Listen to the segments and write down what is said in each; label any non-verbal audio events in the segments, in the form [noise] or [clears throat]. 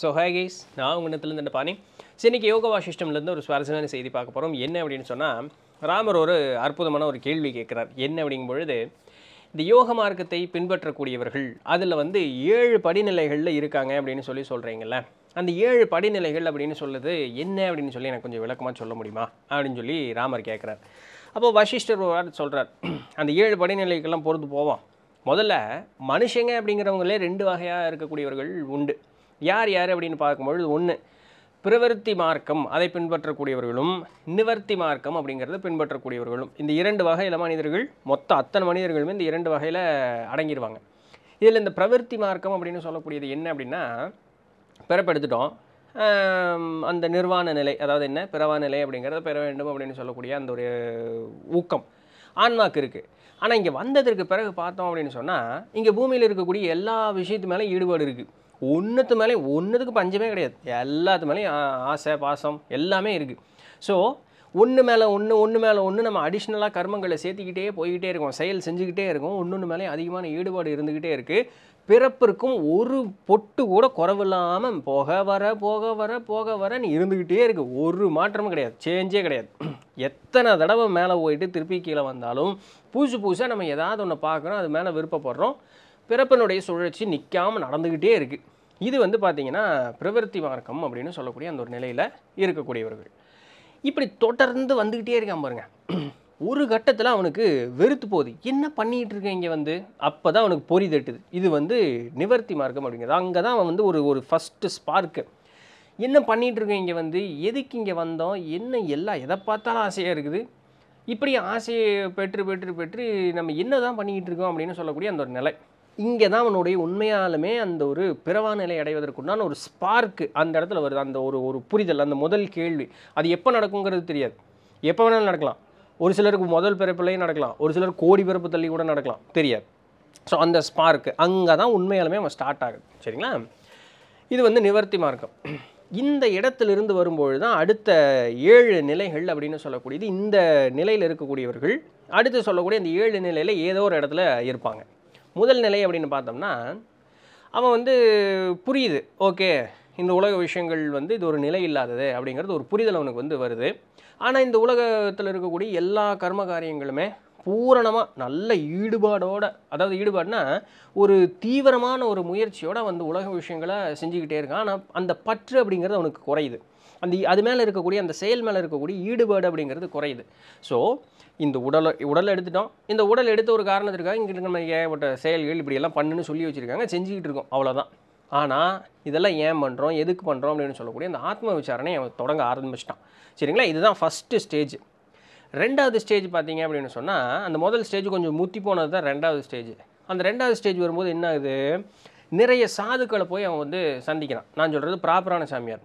so ஹே நான் உங்கள் இடத்துலேருந்து என்ன பாணி இன்றைக்கி யோகா சிஸ்டம்லேருந்து ஒரு சுவாரஸ்யமான செய்தி பார்க்க போகிறோம் என்ன அப்படின்னு சொன்னால் ராமர் ஒரு அற்புதமான ஒரு கேள்வி கேட்குறார் என்ன அப்படிங்கும் பொழுது இந்த யோக மார்க்கத்தை பின்பற்றக்கூடியவர்கள் அதில் வந்து ஏழு படிநிலைகளில் இருக்காங்க அப்படின்னு சொல்லி சொல்கிறீங்கள அந்த ஏழு படிநிலைகள் அப்படின்னு சொல்லுது என்ன அப்படின்னு சொல்லி எனக்கு கொஞ்சம் விளக்கமாக சொல்ல முடியுமா அப்படின்னு சொல்லி ராமர் கேட்குறார் அப்போது வசிஷ்டர் சொல்கிறார் அந்த ஏழு படிநிலைக்கெல்லாம் பொறுத்து போவோம் முதல்ல மனுஷங்க அப்படிங்கிறவங்களே ரெண்டு வகையாக இருக்கக்கூடியவர்கள் உண்டு யார் யார் அப்படின்னு பார்க்கும்பொழுது ஒன்று பிரவருத்தி மார்க்கம் அதை பின்பற்றக்கூடியவர்களும் நிவர்த்தி மார்க்கம் அப்படிங்கிறத பின்பற்றக்கூடியவர்களும் இந்த இரண்டு வகையில் மனிதர்கள் மொத்த அத்தனை மனிதர்களுமே இந்த இரண்டு வகையில் அடங்கிடுவாங்க இதில் இந்த பிரவருத்தி மார்க்கம் அப்படின்னு சொல்லக்கூடியது என்ன அப்படின்னா பிறப்பெடுத்துட்டோம் அந்த நிர்வாண நிலை அதாவது என்ன பிறவா நிலை அப்படிங்கிறத பெற வேண்டும் அப்படின்னு சொல்லக்கூடிய அந்த ஒரு ஊக்கம் ஆன்மாக்கு இருக்குது ஆனால் இங்கே வந்ததற்கு பிறகு பார்த்தோம் அப்படின்னு சொன்னால் இங்கே பூமியில் இருக்கக்கூடிய எல்லா விஷயத்து மேலே ஈடுபாடு இருக்குது ஒன்றுத்து மேலேயும் ஒன்றுத்துக்கு பஞ்சமே கிடையாது எல்லாத்து மேலேயும் ஆசை பாசம் எல்லாமே இருக்குது ஸோ ஒன்று மேலே ஒன்று ஒன்று மேலே ஒன்று நம்ம அடிஷ்னலாக கர்மங்களை சேர்த்துக்கிட்டே போய்கிட்டே இருக்கோம் செயல் செஞ்சுக்கிட்டே இருக்கும் ஒன்று ஒன்று மேலே அதிகமான ஈடுபாடு இருந்துக்கிட்டே இருக்குது பிறப்பிற்கும் ஒரு பொட்டு கூட குறவில்லாமல் போக வர போக வர போக வரன்னு இருந்துக்கிட்டே இருக்குது ஒரு மாற்றமும் கிடையாது சேஞ்சே கிடையாது எத்தனை தடவை மேலே போயிட்டு திருப்பி கீழே வந்தாலும் புதுசு புதுசாக நம்ம ஏதாவது ஒன்று பார்க்குறோம் அது மேலே விருப்பப்படுறோம் பிறப்பினுடைய சுழற்சி நிற்காமல் நடந்துக்கிட்டே இருக்குது இது வந்து பார்த்திங்கன்னா பிரவருத்தி மார்க்கம் அப்படின்னு சொல்லக்கூடிய அந்த ஒரு நிலையில் இருக்கக்கூடியவர்கள் இப்படி தொடர்ந்து வந்துக்கிட்டே இருக்கான் பாருங்கள் ஒரு கட்டத்தில் அவனுக்கு வெறுத்து போகுது என்ன பண்ணிகிட்டு இருக்கேன் இங்கே வந்து அப்போ தான் அவனுக்கு பொறி தட்டுது இது வந்து நிவர்த்தி மார்க்கம் அப்படிங்கிறது அங்கே தான் அவன் வந்து ஒரு ஒரு ஃபஸ்ட்டு ஸ்பார்க்கு என்ன பண்ணிகிட்டு இருக்கேன் இங்கே வந்து எதுக்கு இங்கே வந்தோம் என்ன எல்லாம் எதை பார்த்தாலும் ஆசையாக இருக்குது இப்படி ஆசையை பெற்று பெற்று பெற்று நம்ம என்ன தான் பண்ணிக்கிட்டு இருக்கோம் அப்படின்னு சொல்லக்கூடிய அந்த ஒரு நிலை இங்கே தான் அவனுடைய உண்மையாலுமே அந்த ஒரு பிறவா நிலை அடைவதற்குண்டான ஒரு ஸ்பார்க்கு அந்த இடத்துல வருது அந்த ஒரு ஒரு புரிதல் அந்த முதல் கேள்வி அது எப்போ நடக்குங்கிறது தெரியாது எப்போ வேணாலும் நடக்கலாம் ஒரு சிலருக்கு முதல் பிறப்புலையும் நடக்கலாம் ஒரு சிலர் கோடி பிறப்பு தள்ளி கூட நடக்கலாம் தெரியாது ஸோ அந்த ஸ்பார்க்கு அங்கே தான் உண்மையாலுமே அவன் ஸ்டார்ட் ஆகுது சரிங்களா இது வந்து நிவர்த்தி மார்க்கம் இந்த இடத்துலேருந்து வரும்பொழுது தான் அடுத்த ஏழு நிலைகள் அப்படின்னு சொல்லக்கூடியது இந்த நிலையில் இருக்கக்கூடியவர்கள் அடுத்து சொல்லக்கூடிய அந்த ஏழு நிலையில் ஏதோ ஒரு இடத்துல இருப்பாங்க முதல் நிலை அப்படின்னு பார்த்தோம்னா அவன் வந்து புரியுது ஓகே இந்த உலக விஷயங்கள் வந்து இது ஒரு நிலை இல்லாதது அப்படிங்கிறது ஒரு புரிதல் அவனுக்கு வந்து வருது ஆனால் இந்த உலகத்தில் இருக்கக்கூடிய எல்லா கர்ம காரியங்களுமே பூரணமாக நல்ல ஈடுபாடோட அதாவது ஈடுபாடுனா ஒரு தீவிரமான ஒரு முயற்சியோடு வந்து உலக விஷயங்களை செஞ்சுக்கிட்டே இருக்கான் ஆனால் அந்த பற்று அப்படிங்கிறது அவனுக்கு குறையுது அந்த அது மேலே இருக்கக்கூடிய அந்த செயல் மேலே இருக்கக்கூடிய ஈடுபாடு அப்படிங்கிறது குறையுது ஸோ இந்த உடலை உடலை எடுத்துட்டோம் இந்த உடல் எடுத்த ஒரு காரணத்திற்காக இருக்கிற நம்ம ஏகப்பட்ட செயல்கள் இப்படியெல்லாம் பண்ணுன்னு சொல்லி வச்சுருக்காங்க செஞ்சுக்கிட்டு இருக்கோம் அவ்வளோதான் ஆனால் இதெல்லாம் ஏன் பண்ணுறோம் எதுக்கு பண்ணுறோம் அப்படின்னு சொல்லக்கூடிய அந்த ஆத்ம விசாரணை அவன் தொடங்க ஆரம்பிச்சிட்டான் சரிங்களா இதுதான் ஃபஸ்ட்டு ஸ்டேஜ் ரெண்டாவது ஸ்டேஜ் பார்த்தீங்க அப்படின்னு சொன்னால் அந்த முதல் ஸ்டேஜ் கொஞ்சம் முத்தி போனது தான் ரெண்டாவது ஸ்டேஜ் அந்த ரெண்டாவது ஸ்டேஜ் வரும்போது என்ன ஆகுது நிறைய சாதுக்களை போய் அவன் வந்து சந்திக்கிறான் நான் சொல்கிறது ப்ராப்பரான சாமியார்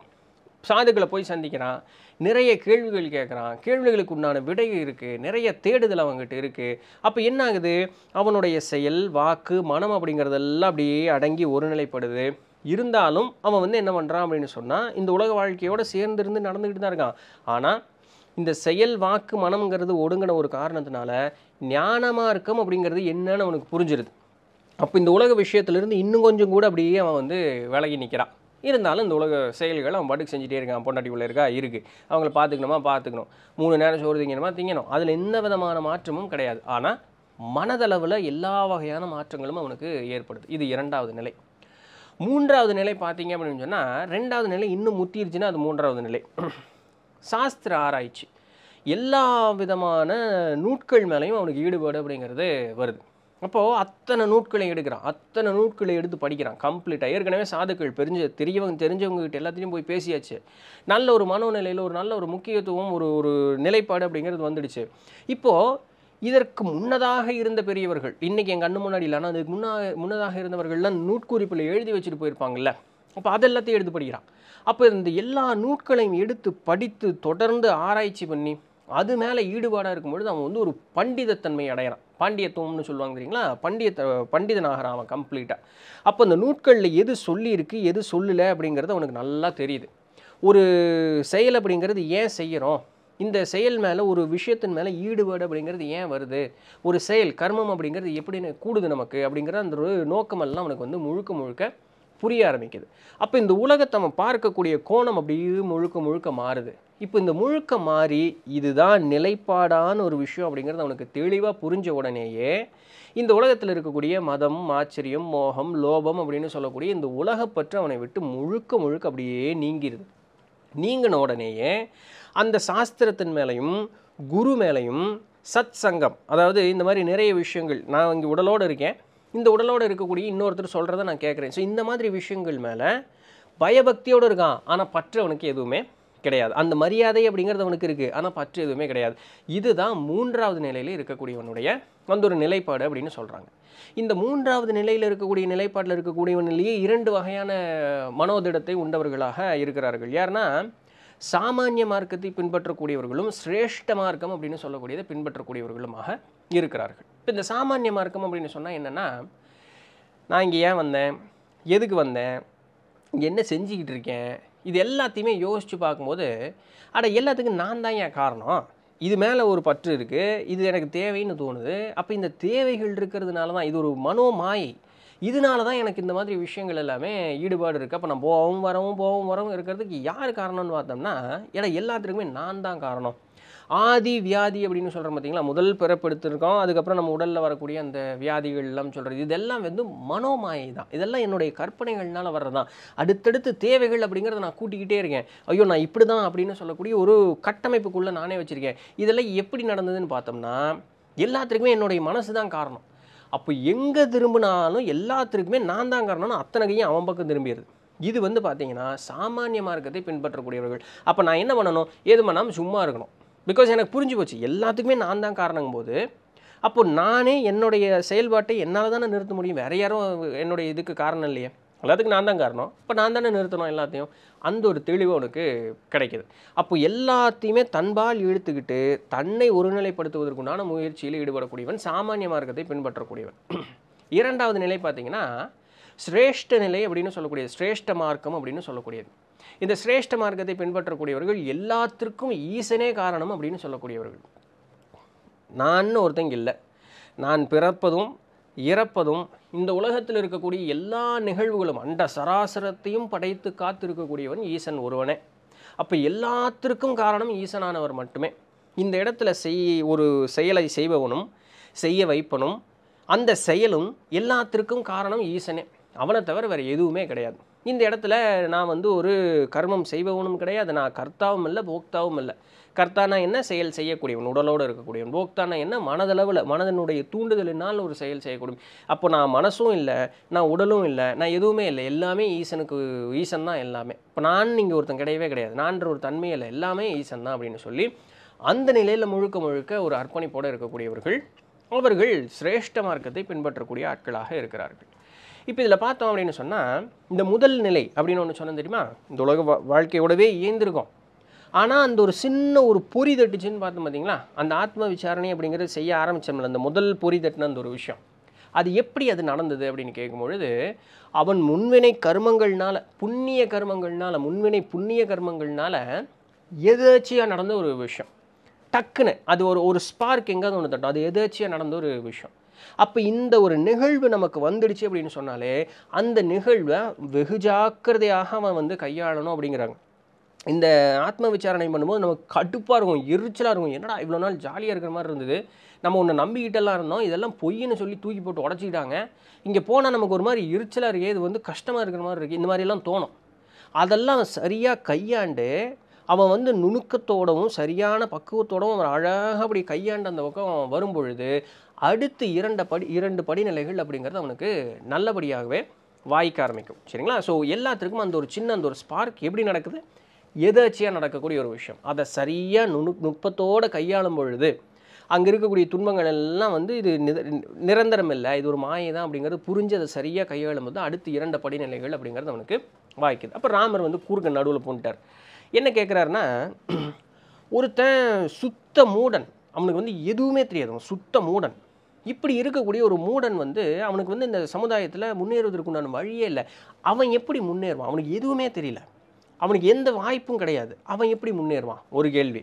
சாதுக்களை போய் சந்திக்கிறான் நிறைய கேள்விகள் கேட்குறான் கேள்விகளுக்கு உண்டான விடை இருக்குது நிறைய தேடுதல் அவங்ககிட்ட இருக்குது அப்போ என்ன ஆகுது அவனுடைய செயல் வாக்கு மனம் அப்படிங்கிறதெல்லாம் அப்படியே அடங்கி ஒருநிலைப்படுது இருந்தாலும் அவன் வந்து என்ன பண்ணுறான் அப்படின்னு சொன்னால் இந்த உலக வாழ்க்கையோடு சேர்ந்திருந்து நடந்துக்கிட்டு தான் இருக்கான் ஆனால் இந்த செயல் வாக்கு மனம்ங்கிறது ஒடுங்கின ஒரு காரணத்தினால ஞானமாக இருக்கும் அப்படிங்கிறது என்னன்னு அவனுக்கு புரிஞ்சிருது அப்போ இந்த உலக விஷயத்துலேருந்து இன்னும் கொஞ்சம் கூட அப்படியே அவன் வந்து விலகி நிற்கிறான் இருந்தாலும் இந்த உலக செயல்கள் அவன் பாட்டுக்கு செஞ்சுட்டே இருக்கான் பொண்டாட்டி உள்ள இருக்கா இருக்குது அவங்கள பார்த்துக்கணுமா பார்த்துக்கணும் மூணு நேரம் சோறு திங்கணுமா திங்கணும் அதில் எந்த விதமான மாற்றமும் கிடையாது ஆனால் மனதளவில் எல்லா வகையான மாற்றங்களும் அவனுக்கு ஏற்படுது இது இரண்டாவது நிலை மூன்றாவது நிலை பார்த்தீங்க அப்படின்னு சொன்னால் ரெண்டாவது நிலை இன்னும் முத்திருச்சுன்னா அது மூன்றாவது நிலை சாஸ்திர ஆராய்ச்சி எல்லா விதமான நூட்கள் மேலேயும் அவனுக்கு ஈடுபாடு அப்படிங்கிறது வருது அப்போது அத்தனை நூட்களை எடுக்கிறான் அத்தனை நூட்களை எடுத்து படிக்கிறான் கம்ப்ளீட்டாக ஏற்கனவே சாதுக்கள் பெரிஞ்ச தெரியவங்க தெரிஞ்சவங்ககிட்ட எல்லாத்தையும் போய் பேசியாச்சு நல்ல ஒரு மனோநிலையில் ஒரு நல்ல ஒரு முக்கியத்துவம் ஒரு ஒரு நிலைப்பாடு அப்படிங்கிறது வந்துடுச்சு இப்போது இதற்கு முன்னதாக இருந்த பெரியவர்கள் இன்றைக்கி என் கண்ணு முன்னாடி இல்லைனா அதுக்கு முன்னா முன்னதாக இருந்தவர்கள்லாம் நூட்குறிப்பில் எழுதி வச்சுட்டு போயிருப்பாங்கல்ல அப்போ அதெல்லாத்தையும் எடுத்து படிக்கிறான் அப்போ இந்த எல்லா நூட்களையும் எடுத்து படித்து தொடர்ந்து ஆராய்ச்சி பண்ணி அது மேலே ஈடுபாடாக இருக்கும் பொழுது அவன் வந்து ஒரு பண்டிதத்தன்மை அடையிறான் பாண்டியத்துவம்னு சொல்லுவாங்க தெரியுங்களா பண்டிய பண்டிதனாகிறான் அவன் கம்ப்ளீட்டாக அப்போ அந்த நூட்களில் எது சொல்லியிருக்கு எது சொல்லலை அப்படிங்கிறது அவனுக்கு நல்லா தெரியுது ஒரு செயல் அப்படிங்கிறது ஏன் செய்கிறோம் இந்த செயல் மேலே ஒரு விஷயத்தின் மேலே ஈடுபாடு அப்படிங்கிறது ஏன் வருது ஒரு செயல் கர்மம் அப்படிங்கிறது எப்படின்னு கூடுது நமக்கு அப்படிங்கிற அந்த ஒரு நோக்கமெல்லாம் அவனுக்கு வந்து முழுக்க முழுக்க புரிய ஆரம்பிக்குது அப்போ இந்த உலகத்தை நம்ம பார்க்கக்கூடிய கோணம் அப்படியே முழுக்க முழுக்க மாறுது இப்போ இந்த முழுக்க மாறி இதுதான் நிலைப்பாடான ஒரு விஷயம் அப்படிங்கிறது அவனுக்கு தெளிவாக புரிஞ்ச உடனேயே இந்த உலகத்தில் இருக்கக்கூடிய மதம் ஆச்சரியம் மோகம் லோபம் அப்படின்னு சொல்லக்கூடிய இந்த உலகப்பற்று அவனை விட்டு முழுக்க முழுக்க அப்படியே நீங்கிருது நீங்கின உடனேயே அந்த சாஸ்திரத்தின் மேலையும் குரு மேலையும் சத் சங்கம் அதாவது இந்த மாதிரி நிறைய விஷயங்கள் நான் இங்கே உடலோடு இருக்கேன் இந்த உடலோடு இருக்கக்கூடிய இன்னொருத்தர் சொல்கிறத நான் கேட்குறேன் ஸோ இந்த மாதிரி விஷயங்கள் மேலே பயபக்தியோடு இருக்கான் ஆனால் பற்று அவனுக்கு எதுவுமே கிடையாது அந்த மரியாதை அப்படிங்கிறது அவனுக்கு இருக்குது ஆனால் பற்று எதுவுமே கிடையாது இதுதான் மூன்றாவது நிலையில் இருக்கக்கூடியவனுடைய அந்த ஒரு நிலைப்பாடு அப்படின்னு சொல்கிறாங்க இந்த மூன்றாவது நிலையில் இருக்கக்கூடிய நிலைப்பாட்டில் இருக்கக்கூடியவனிலேயே இரண்டு வகையான மனோதிடத்தை உண்டவர்களாக இருக்கிறார்கள் யாருன்னா சாமானிய மார்க்கத்தை பின்பற்றக்கூடியவர்களும் சிரேஷ்ட மார்க்கம் அப்படின்னு சொல்லக்கூடியதை பின்பற்றக்கூடியவர்களுமாக இருக்கிறார்கள் இப்போ இந்த சாமானிய மார்க்கம் அப்படின்னு சொன்னால் என்னென்னா நான் இங்கே ஏன் வந்தேன் எதுக்கு வந்தேன் என்ன செஞ்சுக்கிட்டு இருக்கேன் இது எல்லாத்தையுமே யோசித்து பார்க்கும்போது அட எல்லாத்துக்கும் நான் தான் என் காரணம் இது மேலே ஒரு பற்று இருக்குது இது எனக்கு தேவைன்னு தோணுது அப்போ இந்த தேவைகள் இருக்கிறதுனால தான் இது ஒரு மனோமாயை இதனால தான் எனக்கு இந்த மாதிரி விஷயங்கள் எல்லாமே ஈடுபாடு இருக்குது அப்போ நான் போகவும் வரவும் போகவும் வரவும் இருக்கிறதுக்கு யார் காரணம்னு பார்த்தோம்னா ஏன்னா எல்லாத்துக்குமே நான் தான் காரணம் ஆதி வியாதி அப்படின்னு சொல்கிறோம் பார்த்தீங்களா முதல் பிறப்படுத்திருக்கோம் அதுக்கப்புறம் நம்ம உடலில் வரக்கூடிய அந்த வியாதிகள்லாம் சொல்கிறது இதெல்லாம் வந்து மனோமாயை தான் இதெல்லாம் என்னுடைய கற்பனைகள்னால வர்றது தான் அடுத்தடுத்து தேவைகள் அப்படிங்கிறத நான் கூட்டிக்கிட்டே இருக்கேன் ஐயோ நான் இப்படி தான் அப்படின்னு சொல்லக்கூடிய ஒரு கட்டமைப்புக்குள்ளே நானே வச்சுருக்கேன் இதெல்லாம் எப்படி நடந்ததுன்னு பார்த்தோம்னா எல்லாத்துக்குமே என்னுடைய மனசு தான் காரணம் அப்போ எங்கே திரும்பினாலும் எல்லாத்துக்குமே நான் தான் காரணம்னு அத்தனைகையும் அவன் பக்கம் திரும்பிடுது இது வந்து பார்த்தீங்கன்னா சாமானிய மார்க்கத்தை பின்பற்றக்கூடியவர்கள் அப்போ நான் என்ன பண்ணணும் ஏது பண்ணாமல் சும்மா இருக்கணும் பிகாஸ் எனக்கு புரிஞ்சு போச்சு எல்லாத்துக்குமே நான் தான் காரணங்கும் போது அப்போது நானே என்னுடைய செயல்பாட்டை என்னால் தானே நிறுத்த முடியும் வேறு யாரும் என்னுடைய இதுக்கு காரணம் இல்லையே எல்லாத்துக்கும் நான் தான் காரணம் இப்போ நான் தானே நிறுத்தணும் எல்லாத்தையும் அந்த ஒரு தெளிவு உனக்கு கிடைக்கிது அப்போ எல்லாத்தையுமே தன்பால் இழுத்துக்கிட்டு தன்னை ஒருநிலைப்படுத்துவதற்குண்டான முயற்சியில் ஈடுபடக்கூடியவன் சாமானிய மார்க்கத்தை பின்பற்றக்கூடியவன் இரண்டாவது நிலை பார்த்திங்கன்னா சிரேஷ்ட நிலை அப்படின்னு சொல்லக்கூடியது சிரேஷ்ட மார்க்கம் அப்படின்னு சொல்லக்கூடியது இந்த சிரேஷ்ட மார்க்கத்தை பின்பற்றக்கூடியவர்கள் எல்லாத்திற்கும் ஈசனே காரணம் அப்படின்னு சொல்லக்கூடியவர்கள் நான் ஒருத்தங்க இல்லை நான் பிறப்பதும் இறப்பதும் இந்த உலகத்தில் இருக்கக்கூடிய எல்லா நிகழ்வுகளும் அண்ட சராசரத்தையும் படைத்து காத்திருக்கக்கூடியவன் ஈசன் ஒருவனே அப்போ எல்லாத்திற்கும் காரணம் ஈசனானவர் மட்டுமே இந்த இடத்துல செய் ஒரு செயலை செய்பவனும் செய்ய வைப்பனும் அந்த செயலும் எல்லாத்திற்கும் காரணம் ஈசனே அவனை தவிர வேறு எதுவுமே கிடையாது இந்த இடத்துல நான் வந்து ஒரு கர்மம் செய்பவனும் கிடையாது நான் கர்த்தாவும் இல்லை போக்தாவும் இல்லை கர்த்தானா என்ன செயல் செய்யக்கூடியவன் உடலோடு இருக்கக்கூடியவன் போக்தானா என்ன மனதளவில் மனதனுடைய தூண்டுதலினால் ஒரு செயல் செய்யக்கூடிய அப்போ நான் மனசும் இல்லை நான் உடலும் இல்லை நான் எதுவுமே இல்லை எல்லாமே ஈசனுக்கு ஈசன் தான் எல்லாமே இப்போ நான் இங்கே ஒருத்தன் கிடையவே கிடையாது நான்ற ஒரு தன்மை இல்லை எல்லாமே ஈசன் தான் அப்படின்னு சொல்லி அந்த நிலையில் முழுக்க முழுக்க ஒரு அர்ப்பணிப்போடு இருக்கக்கூடியவர்கள் அவர்கள் சிரேஷ்ட மார்க்கத்தை பின்பற்றக்கூடிய ஆட்களாக இருக்கிறார்கள் இப்போ இதில் பார்த்தோம் அப்படின்னு சொன்னால் இந்த முதல் நிலை அப்படின்னு ஒன்று சொன்னேன் தெரியுமா இந்த உலக வாழ்க்கையோடவே இயந்திருக்கோம் ஆனால் அந்த ஒரு சின்ன ஒரு பொறி தட்டுச்சுன்னு பார்த்தோம் பார்த்தீங்களா அந்த ஆத்ம விசாரணை அப்படிங்கிறது செய்ய ஆரம்பித்தோம்ல அந்த முதல் பொறி தட்டுன அந்த ஒரு விஷயம் அது எப்படி அது நடந்தது அப்படின்னு கேட்கும்பொழுது அவன் முன்வினை கர்மங்கள்னால புண்ணிய கர்மங்கள்னால முன்வினை புண்ணிய கர்மங்கள்னால எதேச்சியாக நடந்த ஒரு விஷயம் டக்குன்னு அது ஒரு ஒரு ஸ்பார்க் எங்கேயாவது ஒன்று தட்டும் அது எதேச்சியாக நடந்த ஒரு விஷயம் அப்போ இந்த ஒரு நிகழ்வு நமக்கு வந்துடுச்சு அப்படின்னு சொன்னாலே அந்த நிகழ்வை வெகு ஜாக்கிரதையாக அவன் வந்து கையாளணும் அப்படிங்கிறாங்க இந்த ஆத்ம விசாரணை பண்ணும்போது நமக்கு கடுப்பாக இருக்கும் எரிச்சலாக இருக்கும் என்னடா இவ்வளோ நாள் ஜாலியாக இருக்கிற மாதிரி இருந்தது நம்ம ஒன்று நம்பிக்கிட்டெல்லாம் இருந்தோம் இதெல்லாம் பொய்னு சொல்லி தூக்கி போட்டு உடச்சிக்கிட்டாங்க இங்கே போனால் நமக்கு ஒரு மாதிரி எரிச்சலாக இருக்குது இது வந்து கஷ்டமாக இருக்கிற மாதிரி இருக்குது இந்த மாதிரிலாம் தோணும் அதெல்லாம் சரியாக கையாண்டு அவன் வந்து நுணுக்கத்தோடவும் சரியான பக்குவத்தோடவும் அவன் அழகாக அப்படி கையாண்ட அந்த பக்கம் வரும்பொழுது அடுத்து இரண்டு படி இரண்டு படிநிலைகள் அப்படிங்கிறது அவனுக்கு நல்லபடியாகவே வாய்க்க ஆரம்பிக்கும் சரிங்களா ஸோ எல்லாத்துக்கும் அந்த ஒரு சின்ன அந்த ஒரு ஸ்பார்க் எப்படி நடக்குது எதாச்சியாக நடக்கக்கூடிய ஒரு விஷயம் அதை சரியாக நுணு நுட்பத்தோடு கையாளும் பொழுது அங்கே இருக்கக்கூடிய துன்பங்கள் எல்லாம் வந்து இது நிரந்தரம் இல்லை இது ஒரு மாயை தான் அப்படிங்கிறது புரிஞ்சு அதை சரியாக கையாளும் போது அடுத்து இரண்டு படிநிலைகள் அப்படிங்கிறது அவனுக்கு வாய்க்குது அப்போ ராமர் வந்து கூறுக நடுவில் போன்ட்டார் என்ன கேட்குறாருன்னா [clears throat] ஒருத்தன் சுத்த மூடன் அவனுக்கு வந்து எதுவுமே தெரியாது சுத்த மூடன் இப்படி இருக்கக்கூடிய ஒரு மூடன் வந்து அவனுக்கு வந்து இந்த சமுதாயத்தில் முன்னேறுவதற்குண்டான வழியே இல்லை அவன் எப்படி முன்னேறுவான் அவனுக்கு எதுவுமே தெரியல அவனுக்கு எந்த வாய்ப்பும் கிடையாது அவன் எப்படி முன்னேறுவான் ஒரு கேள்வி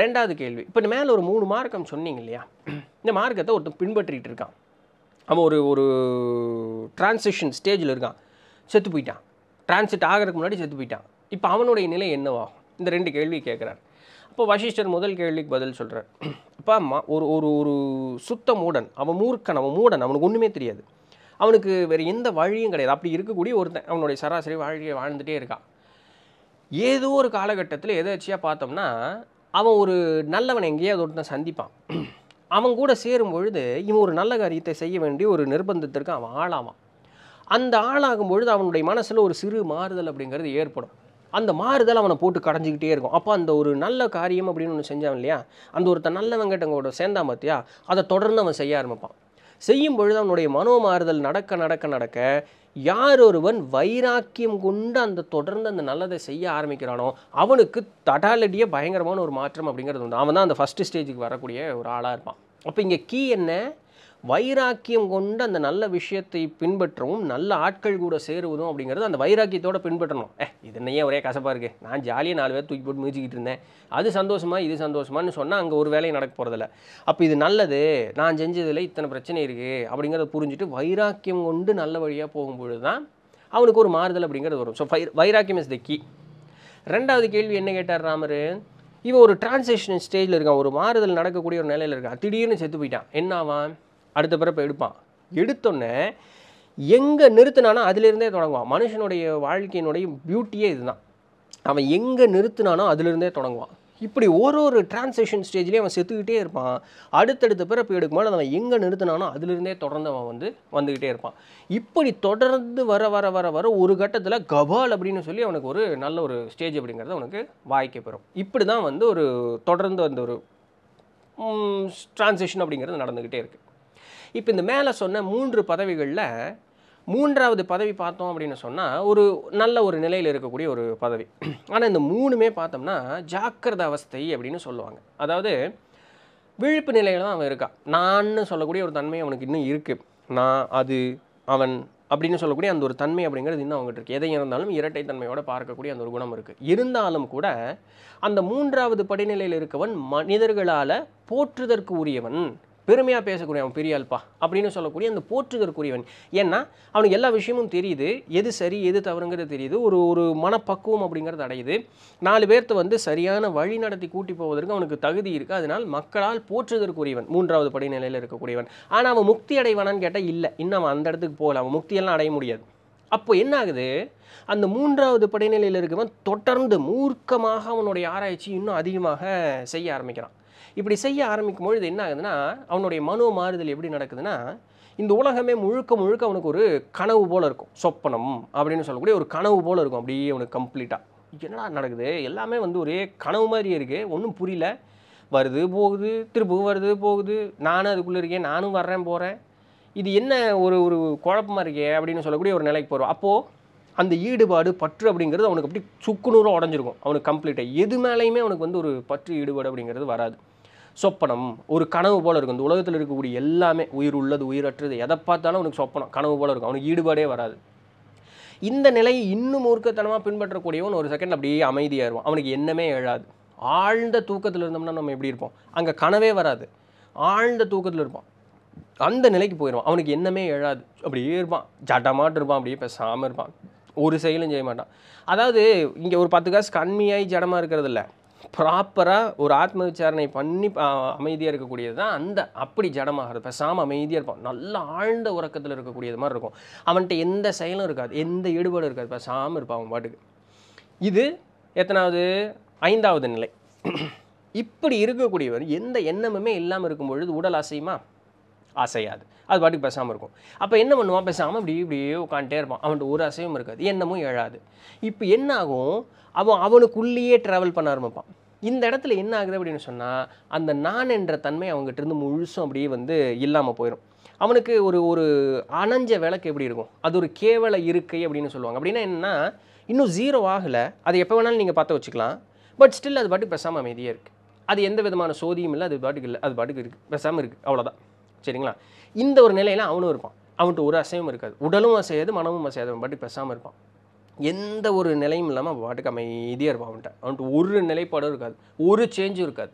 ரெண்டாவது கேள்வி இப்போ மேலே ஒரு மூணு மார்க்கம் சொன்னீங்க இல்லையா இந்த மார்க்கத்தை ஒருத்தன் பின்பற்றிகிட்டு இருக்கான் அவன் ஒரு ஒரு டிரான்சிஷன் ஸ்டேஜில் இருக்கான் செத்து போயிட்டான் டிரான்சிட் ஆகிறதுக்கு முன்னாடி செத்து போயிட்டான் இப்போ அவனுடைய நிலை என்னவாகும் இந்த ரெண்டு கேள்வி கேட்குறாரு அப்போ வசிஷ்டர் முதல் கேள்விக்கு பதில் சொல்கிறார் இப்போ ஒரு ஒரு ஒரு சுத்த மூடன் அவன் மூர்க்கன் அவன் மூடன் அவனுக்கு ஒன்றுமே தெரியாது அவனுக்கு வேறு எந்த வழியும் கிடையாது அப்படி இருக்கக்கூடிய ஒருத்தன் அவனுடைய சராசரி வாழ்க்கையை வாழ்ந்துகிட்டே இருக்கான் ஏதோ ஒரு காலகட்டத்தில் எதாச்சியாக பார்த்தோம்னா அவன் ஒரு நல்லவனை எங்கேயாவது ஒருத்தன் சந்திப்பான் அவன் கூட சேரும் பொழுது இவன் ஒரு நல்ல காரியத்தை செய்ய வேண்டிய ஒரு நிர்பந்தத்திற்கு அவன் ஆளாவான் அந்த ஆளாகும் பொழுது அவனுடைய மனசில் ஒரு சிறு மாறுதல் அப்படிங்கிறது ஏற்படும் அந்த மாறுதல் அவனை போட்டு கடைஞ்சிக்கிட்டே இருக்கும் அப்போ அந்த ஒரு நல்ல காரியம் அப்படின்னு ஒன்று செஞ்சான் இல்லையா அந்த ஒருத்தன் நல்லவங்கிட்டவங்களோட சேர்ந்தான் பார்த்தியா அதை தொடர்ந்து அவன் செய்ய ஆரம்பிப்பான் செய்யும் பொழுது அவனுடைய மனோ மாறுதல் நடக்க நடக்க நடக்க யார் ஒருவன் வைராக்கியம் கொண்டு அந்த தொடர்ந்து அந்த நல்லதை செய்ய ஆரம்பிக்கிறானோ அவனுக்கு தடாலடியே பயங்கரமான ஒரு மாற்றம் அப்படிங்கிறது உண்டு அவன் தான் அந்த ஃபஸ்ட்டு ஸ்டேஜுக்கு வரக்கூடிய ஒரு ஆளாக இருப்பான் அப்போ இங்கே கீ என்ன வைராக்கியம் கொண்டு அந்த நல்ல விஷயத்தை பின்பற்றவும் நல்ல ஆட்கள் கூட சேருவதும் அப்படிங்கிறது அந்த வைராக்கியத்தோட பின்பற்றணும் ஏ இது என்னையே ஒரே கசப்பாக இருக்குது நான் ஜாலியாக நாலு பேர் தூக்கி போட்டு மிதிச்சிக்கிட்டு இருந்தேன் அது சந்தோஷமா இது சந்தோஷமானு சொன்னால் அங்கே ஒரு வேலையும் நடக்க போகிறதில்ல அப்போ இது நல்லது நான் செஞ்சதில் இத்தனை பிரச்சனை இருக்குது அப்படிங்கிறத புரிஞ்சுட்டு வைராக்கியம் கொண்டு நல்ல வழியாக போகும்பொழுது தான் அவனுக்கு ஒரு மாறுதல் அப்படிங்கிறது வரும் ஸோ வைராக்கியம் இஸ் த கி ரெண்டாவது கேள்வி என்ன கேட்டார் ராமர் இவன் ஒரு டிரான்சேஷன் ஸ்டேஜில் இருக்கான் ஒரு மாறுதல் நடக்கக்கூடிய ஒரு நிலையில் இருக்கான் திடீர்னு செத்து போயிட்டான் என்னாவான் அடுத்த பிறப்பு எடுப்பான் எடுத்தோடனே எங்கே நிறுத்தினானோ அதிலிருந்தே தொடங்குவான் மனுஷனுடைய வாழ்க்கையினுடைய பியூட்டியே இதுதான் அவன் எங்கே நிறுத்தினானோ அதிலிருந்தே தொடங்குவான் இப்படி ஒரு ஒரு டிரான்சேஷன் ஸ்டேஜ்லேயும் அவன் செத்துக்கிட்டே இருப்பான் அடுத்தடுத்த பிறப்பு எடுக்கும்போது அவன் எங்கே நிறுத்தினானோ அதிலிருந்தே தொடர்ந்து அவன் வந்து வந்துக்கிட்டே இருப்பான் இப்படி தொடர்ந்து வர வர வர வர ஒரு கட்டத்தில் கபால் அப்படின்னு சொல்லி அவனுக்கு ஒரு நல்ல ஒரு ஸ்டேஜ் அப்படிங்கிறது அவனுக்கு வாய்க்க பெறும் இப்படி தான் வந்து ஒரு தொடர்ந்து வந்த ஒரு டிரான்சேஷன் அப்படிங்கிறது நடந்துக்கிட்டே இருக்குது இப்போ இந்த மேலே சொன்ன மூன்று பதவிகளில் மூன்றாவது பதவி பார்த்தோம் அப்படின்னு சொன்னால் ஒரு நல்ல ஒரு நிலையில் இருக்கக்கூடிய ஒரு பதவி ஆனால் இந்த மூணுமே பார்த்தோம்னா ஜாக்கிரத அவஸ்தை அப்படின்னு சொல்லுவாங்க அதாவது விழிப்பு நிலையில் தான் அவன் இருக்கான் நான்னு சொல்லக்கூடிய ஒரு தன்மை அவனுக்கு இன்னும் இருக்குது நான் அது அவன் அப்படின்னு சொல்லக்கூடிய அந்த ஒரு தன்மை அப்படிங்கிறது இன்னும் அவங்ககிட்ட இருக்குது எதை இருந்தாலும் இரட்டை தன்மையோடு பார்க்கக்கூடிய அந்த ஒரு குணம் இருக்குது இருந்தாலும் கூட அந்த மூன்றாவது படிநிலையில் இருக்கவன் மனிதர்களால் போற்றுதற்கு உரியவன் பெருமையாக பேசக்கூடிய அவன் பெரிய அப்படின்னு சொல்லக்கூடிய அந்த போற்றுகிறக்குரியவன் ஏன்னா அவனுக்கு எல்லா விஷயமும் தெரியுது எது சரி எது தவறுங்கிறது தெரியுது ஒரு ஒரு மனப்பக்குவம் அப்படிங்கிறது அடையுது நாலு பேர்த்த வந்து சரியான வழி நடத்தி கூட்டி போவதற்கு அவனுக்கு தகுதி இருக்குது அதனால் மக்களால் போற்றுகிறக்குரியவன் மூன்றாவது படிநிலையில் இருக்கக்கூடியவன் ஆனால் அவன் முக்தி அடைவானான்னு கேட்டால் இல்லை இன்னும் அவன் அந்த இடத்துக்கு போகல அவன் முக்தியெல்லாம் அடைய முடியாது அப்போ என்ன ஆகுது அந்த மூன்றாவது படைநிலையில் இருக்கவன் தொடர்ந்து மூர்க்கமாக அவனுடைய ஆராய்ச்சி இன்னும் அதிகமாக செய்ய ஆரம்பிக்கிறான் இப்படி செய்ய ஆரம்பிக்கும் பொழுது என்ன ஆகுதுன்னா அவனுடைய மனோ மாறுதல் எப்படி நடக்குதுன்னா இந்த உலகமே முழுக்க முழுக்க அவனுக்கு ஒரு கனவு போல் இருக்கும் சொப்பனம் அப்படின்னு சொல்லக்கூடிய ஒரு கனவு போல் இருக்கும் அப்படியே அவனுக்கு கம்ப்ளீட்டாக என்னடா நடக்குது எல்லாமே வந்து ஒரே கனவு மாதிரி இருக்குது ஒன்றும் புரியல வருது போகுது திருப்பு வருது போகுது நானும் அதுக்குள்ளே இருக்கேன் நானும் வர்றேன் போகிறேன் இது என்ன ஒரு ஒரு குழப்பமாக இருக்கே அப்படின்னு சொல்லக்கூடிய ஒரு நிலைக்கு போகிறோம் அப்போது அந்த ஈடுபாடு பற்று அப்படிங்கிறது அவனுக்கு அப்படி சுக்குநூறாக உடஞ்சிருக்கும் அவனுக்கு கம்ப்ளீட்டாக எது மேலேயுமே அவனுக்கு வந்து ஒரு பற்று ஈடுபாடு அப்படிங்கிறது வராது சொப்பனம் ஒரு கனவு போல் இருக்கும் இந்த உலகத்தில் இருக்கக்கூடிய எல்லாமே உயிர் உள்ளது உயிரற்றது எதை பார்த்தாலும் அவனுக்கு சொப்பனம் கனவு போல் இருக்கும் அவனுக்கு ஈடுபாடே வராது இந்த நிலையை இன்னும் மூர்க்கத்தனமாக பின்பற்றக்கூடியவன் ஒரு செகண்ட் அப்படியே அமைதியாக இருக்கும் அவனுக்கு என்னமே எழாது ஆழ்ந்த தூக்கத்தில் இருந்தோம்னா நம்ம எப்படி இருப்போம் அங்கே கனவே வராது ஆழ்ந்த தூக்கத்தில் இருப்போம் அந்த நிலைக்கு போயிடுவான் அவனுக்கு என்னமே எழாது அப்படியே இருப்பான் ஜாட்டமாட்டு இருப்பான் அப்படியே பேசாமல் இருப்பான் ஒரு செயலும் செய்ய மாட்டான் அதாவது இங்கே ஒரு பத்து காசு கண்மையாகி ஜடமாக இருக்கிறது இல்லை ப்ராப்பராக ஒரு ஆத்ம விசாரணை பண்ணி அமைதியாக இருக்கக்கூடியது தான் அந்த அப்படி ஜடமாகிறது பேசாமல் அமைதியாக இருப்பான் நல்லா ஆழ்ந்த உறக்கத்தில் இருக்கக்கூடியது மாதிரி இருக்கும் அவன்கிட்ட எந்த செயலும் இருக்காது எந்த ஈடுபாடும் இருக்காது பேசாமல் இருப்பான் அவன் பாட்டுக்கு இது எத்தனாவது ஐந்தாவது நிலை இப்படி இருக்கக்கூடியவர் எந்த எண்ணமுமே இல்லாமல் இருக்கும் பொழுது உடல் அசையுமா ஆசையாது அது பாட்டுக்கு பேசாமல் இருக்கும் அப்போ என்ன பண்ணுவான் பேசாமல் இப்படி இப்படியே உட்காந்துட்டே இருப்பான் அவன்கிட்ட ஒரு ஆசையும் இருக்காது எண்ணமும் எழாது இப்போ என்ன ஆகும் அவன் அவனுக்குள்ளேயே ட்ராவல் பண்ண ஆரம்பிப்பான் இந்த இடத்துல என்ன ஆகுது அப்படின்னு சொன்னால் அந்த நான் என்ற தன்மை அவங்ககிட்ட இருந்து முழுசும் அப்படியே வந்து இல்லாமல் போயிடும் அவனுக்கு ஒரு ஒரு அணஞ்ச விளக்கு எப்படி இருக்கும் அது ஒரு கேவல இருக்கை அப்படின்னு சொல்லுவாங்க அப்படின்னா என்னென்னா இன்னும் ஜீரோ ஆகலை அது எப்போ வேணாலும் நீங்கள் பார்த்து வச்சுக்கலாம் பட் ஸ்டில் அது பாட்டுக்கு பேசாமல் அமைதியாக இருக்குது அது எந்த விதமான சோதியும் இல்லை அது பாட்டுக்கு இல்லை அது பாட்டுக்கு இருக்குது பேசாமல் இருக்குது அவ்வளோதான் சரிங்களா இந்த ஒரு நிலையில் அவனும் இருப்பான் அவன்கிட்ட ஒரு அசையும் இருக்காது உடலும் அசையாது மனமும் அசையாது அவன் பாட்டு பேசாமல் இருப்பான் எந்த ஒரு நிலையும் இல்லாமல் பாட்டுக்கு அமைதியாக இருப்பான் அவன்கிட்ட அவன்கிட்ட ஒரு நிலைப்பாடும் இருக்காது ஒரு சேஞ்சும் இருக்காது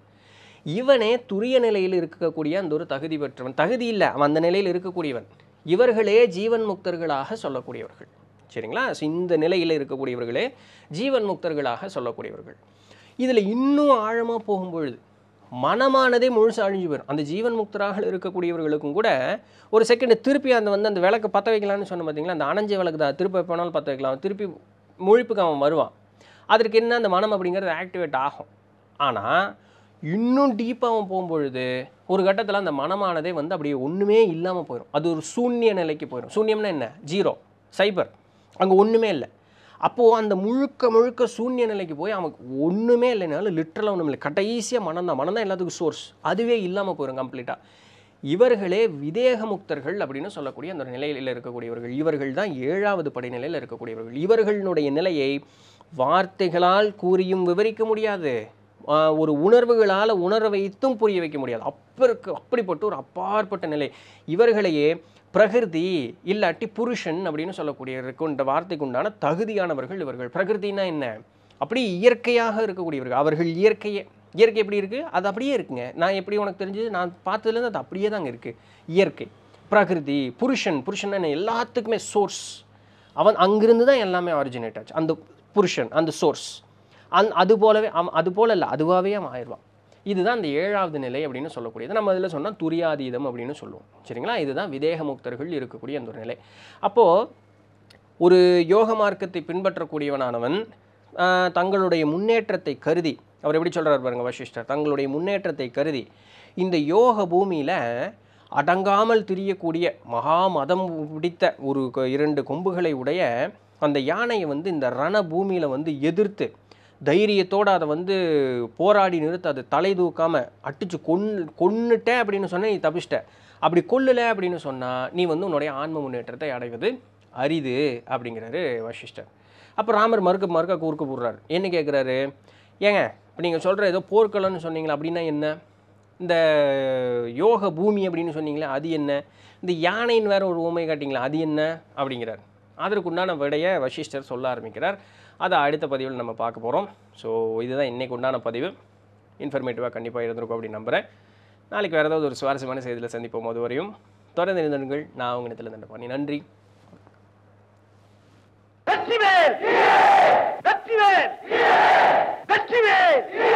இவனே துரிய நிலையில் இருக்கக்கூடிய அந்த ஒரு தகுதி பெற்றவன் தகுதி இல்லை அவன் அந்த நிலையில் இருக்கக்கூடியவன் இவர்களே ஜீவன் முக்தர்களாக சொல்லக்கூடியவர்கள் சரிங்களா இந்த நிலையில் இருக்கக்கூடியவர்களே ஜீவன் முக்தர்களாக சொல்லக்கூடியவர்கள் இதில் இன்னும் ஆழமாக போகும்பொழுது மனமானதே முழுசு அழிஞ்சு போயிடும் அந்த ஜீவன் முக்தராக இருக்கக்கூடியவர்களுக்கும் கூட ஒரு செகண்ட் திருப்பி அந்த வந்து அந்த விளக்கு பற்ற வைக்கலாம்னு சொன்ன பார்த்தீங்களா அந்த அணைஞ்ச விளக்கு தான் திருப்பி போனாலும் பற்ற வைக்கலாம் திருப்பி முழிப்புக்கு அவன் வருவான் அதற்கு என்ன அந்த மனம் அப்படிங்கிறது ஆக்டிவேட் ஆகும் ஆனால் இன்னும் டீப்பாக அவன் போகும்பொழுது ஒரு கட்டத்தில் அந்த மனமானதே வந்து அப்படியே ஒன்றுமே இல்லாமல் போயிடும் அது ஒரு சூன்ய நிலைக்கு போயிடும் சூன்யம்னா என்ன ஜீரோ சைபர் அங்கே ஒன்றுமே இல்லை அப்போது அந்த முழுக்க முழுக்க சூன்ய நிலைக்கு போய் அவனுக்கு ஒன்றுமே இல்லைனாலும் லிட்டரலாக ஒன்றும் இல்லை கடைசியாக மனம் தான் மனம் தான் எல்லாத்துக்கும் சோர்ஸ் அதுவே இல்லாமல் போயிடும் கம்ப்ளீட்டாக இவர்களே விதேக முக்தர்கள் அப்படின்னு சொல்லக்கூடிய அந்த நிலையில் இருக்கக்கூடியவர்கள் இவர்கள் தான் ஏழாவது படைநிலையில் இருக்கக்கூடியவர்கள் இவர்களுடைய நிலையை வார்த்தைகளால் கூறியும் விவரிக்க முடியாது ஒரு உணர்வுகளால் உணர வைத்தும் புரிய வைக்க முடியாது அப்பருக்கு இருக்க அப்படிப்பட்ட ஒரு அப்பாற்பட்ட நிலை இவர்களையே பிரகிருதி இல்லாட்டி புருஷன் அப்படின்னு இருக்கும் இந்த வார்த்தைக்கு உண்டான தகுதியானவர்கள் இவர்கள் பிரகிருத்தினா என்ன அப்படி இயற்கையாக இருக்கக்கூடியவர்கள் அவர்கள் இயற்கையை இயற்கை எப்படி இருக்குது அது அப்படியே இருக்குங்க நான் எப்படி உனக்கு தெரிஞ்சது நான் பார்த்ததுலேருந்து அது அப்படியே தாங்க இருக்குது இயற்கை பிரகிருதி புருஷன் புருஷன் என்ன எல்லாத்துக்குமே சோர்ஸ் அவன் அங்கிருந்து தான் எல்லாமே ஆரிஜினேட் ஆச்சு அந்த புருஷன் அந்த சோர்ஸ் அந் அது போலவே அவன் அது போல இல்லை அதுவாகவே அவன் ஆயிடுவான் இதுதான் இந்த ஏழாவது நிலை அப்படின்னு சொல்லக்கூடியது நம்ம அதில் சொன்னால் துரியாதீதம் அப்படின்னு சொல்லுவோம் சரிங்களா இதுதான் விதேக முக்தர்கள் இருக்கக்கூடிய அந்த ஒரு நிலை அப்போது ஒரு யோக மார்க்கத்தை பின்பற்றக்கூடியவனானவன் தங்களுடைய முன்னேற்றத்தை கருதி அவர் எப்படி சொல்கிறார் பாருங்க வசிஷ்டர் தங்களுடைய முன்னேற்றத்தை கருதி இந்த யோக பூமியில் அடங்காமல் திரியக்கூடிய மகா மதம் பிடித்த ஒரு இரண்டு கொம்புகளை உடைய அந்த யானையை வந்து இந்த ரண பூமியில் வந்து எதிர்த்து தைரியத்தோடு அதை வந்து போராடி நிறுத்த அதை தலை தூக்காமல் அடிச்சு கொன்று கொன்னுட்டேன் அப்படின்னு சொன்னால் நீ தப்பிச்சிட்ட அப்படி கொல்லலை அப்படின்னு சொன்னால் நீ வந்து உன்னுடைய ஆன்ம முன்னேற்றத்தை அடைவது அரிது அப்படிங்கிறாரு வசிஷ்டர் அப்போ ராமர் மறுக்க மறுக்க கூறுக்கு போடுறார் என்ன கேட்குறாரு ஏங்க இப்போ நீங்கள் சொல்கிற ஏதோ போர்க்களம்னு சொன்னீங்களா அப்படின்னா என்ன இந்த யோக பூமி அப்படின்னு சொன்னீங்களே அது என்ன இந்த யானைன்னு வேறு ஒரு ஊமை காட்டிங்களா அது என்ன அப்படிங்கிறார் அதற்குண்டான விடையை வசிஷ்டர் சொல்ல ஆரம்பிக்கிறார் அதை அடுத்த பதிவில் நம்ம பார்க்க போகிறோம் ஸோ இதுதான் இன்றைக்கு உண்டான பதிவு இன்ஃபர்மேட்டிவாக கண்டிப்பாக இருந்திருக்கும் அப்படின்னு நம்புகிறேன் நாளைக்கு வேறு ஏதாவது ஒரு சுவாரஸ்யமான செய்தியில் சந்திப்போம் அது வரையும் தொடர்ந்து இருந்தவர்கள் நான் அவங்க இடத்துல தண்டபாணி நன்றி வெற்றிவேல் வெற்றிவேல் வெற்றிவேல்